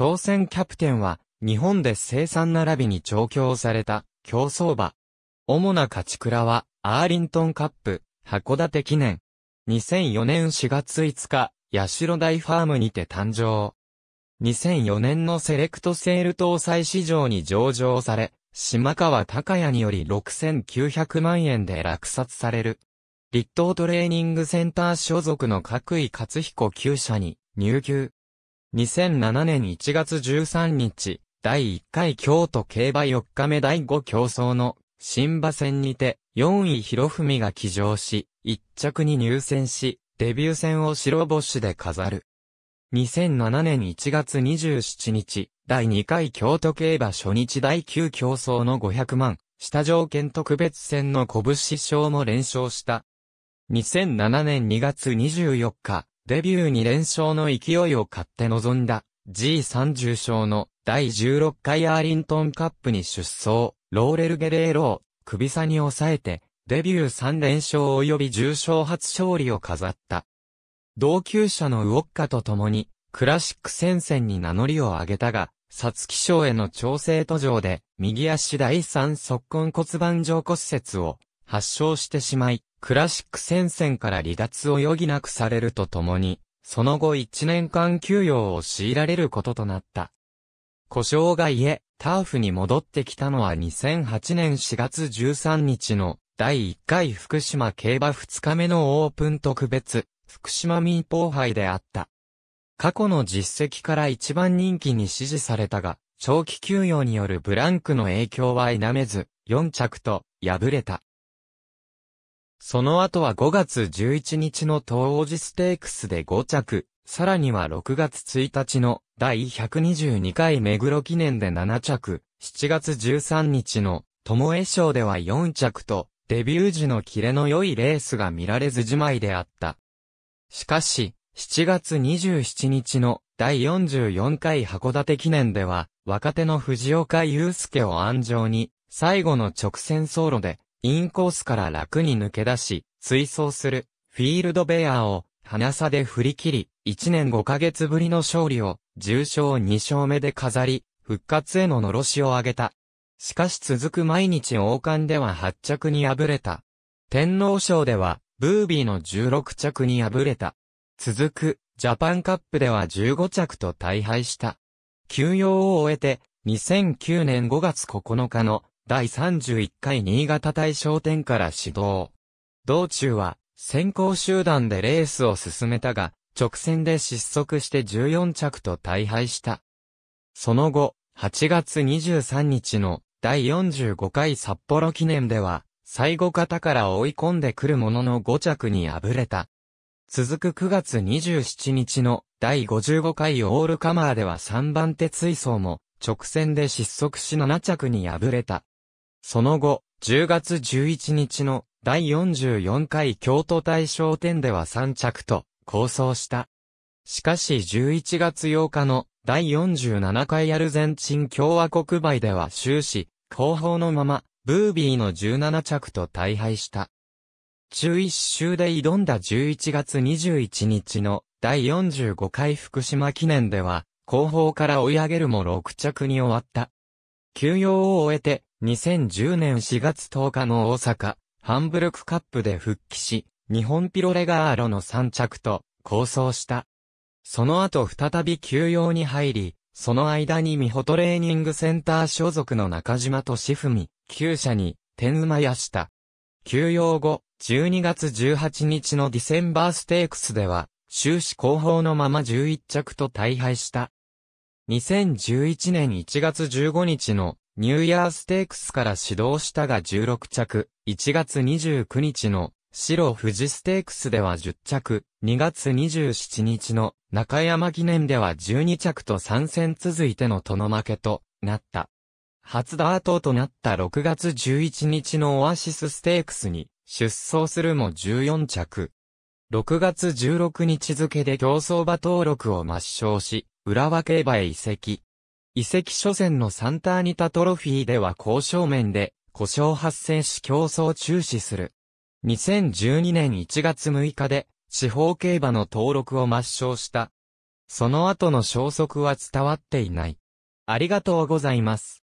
当選キャプテンは、日本で生産並びに調教された、競走馬。主な勝ち倉は、アーリントンカップ、函館記念。2004年4月5日、八代大ファームにて誕生。2004年のセレクトセール搭載市場に上場され、島川隆也により6900万円で落札される。立東トレーニングセンター所属の各位勝彦厩舎に入級。2007年1月13日、第1回京都競馬4日目第5競争の新馬戦にて4位博文が騎乗し、1着に入選し、デビュー戦を白星で飾る。2007年1月27日、第2回京都競馬初日第9競争の500万、下条件特別戦の拳賞も連勝した。2007年2月24日、デビュー2連勝の勢いを買って臨んだ G30 勝の第16回アーリントンカップに出走、ローレル・ゲレーロを首差に抑えて、デビュー3連勝及び重賞初勝利を飾った。同級者のウォッカと共に、クラシック戦線に名乗りを上げたが、サツキ賞への調整途上で、右足第3足根骨盤上骨折を発症してしまい、クラシック戦線から離脱を余儀なくされるとともに、その後1年間休養を強いられることとなった。故障が家、ターフに戻ってきたのは2008年4月13日の第1回福島競馬2日目のオープン特別、福島民放杯であった。過去の実績から一番人気に支持されたが、長期休養によるブランクの影響は否めず、4着と敗れた。その後は5月11日の東王子ステークスで5着、さらには6月1日の第122回目黒記念で7着、7月13日の友江賞では4着と、デビュー時のキレの良いレースが見られずじまいであった。しかし、7月27日の第44回函館記念では、若手の藤岡祐介を安城に、最後の直線走路で、インコースから楽に抜け出し、追走する、フィールドベアーを、花差で振り切り、1年5ヶ月ぶりの勝利を、重賞2勝目で飾り、復活への呪しを上げた。しかし続く毎日王冠では8着に敗れた。天皇賞では、ブービーの16着に敗れた。続く、ジャパンカップでは15着と大敗した。休養を終えて、2009年5月9日の第31回新潟大商店から始動。道中は、先行集団でレースを進めたが、直線で失速して14着と大敗した。その後、8月23日の第45回札幌記念では、最後方から追い込んでくるものの5着に敗れた。続く9月27日の第55回オールカマーでは3番手追走も直線で失速し7着に敗れた。その後、10月11日の第44回京都大賞典では3着と、構想した。しかし11月8日の第47回アルゼンチン共和国杯では終始、後方のまま、ブービーの17着と大敗した。中1周で挑んだ11月21日の第45回福島記念では、後方から追い上げるも6着に終わった。休養を終えて、2010年4月10日の大阪、ハンブルクカップで復帰し、日本ピロレガーロの3着と、構想した。その後再び休養に入り、その間に美ホトレーニングセンター所属の中島としふみ、旧社に、天馬やした。休養後、12月18日のディセンバーステークスでは、終始後方のまま11着と大敗した。2011年1月15日のニューイヤーステークスから始動したが16着、1月29日の白富士ステークスでは10着、2月27日の中山記念では12着と3戦続いての殿負けとなった。初ダートとなった6月11日のオアシスステークスに出走するも14着。6月16日付で競走馬登録を抹消し、浦和競馬へ移籍。移籍初戦のサンターニタトロフィーでは交渉面で故障発生し競争中止する。2012年1月6日で地方競馬の登録を抹消した。その後の消息は伝わっていない。ありがとうございます。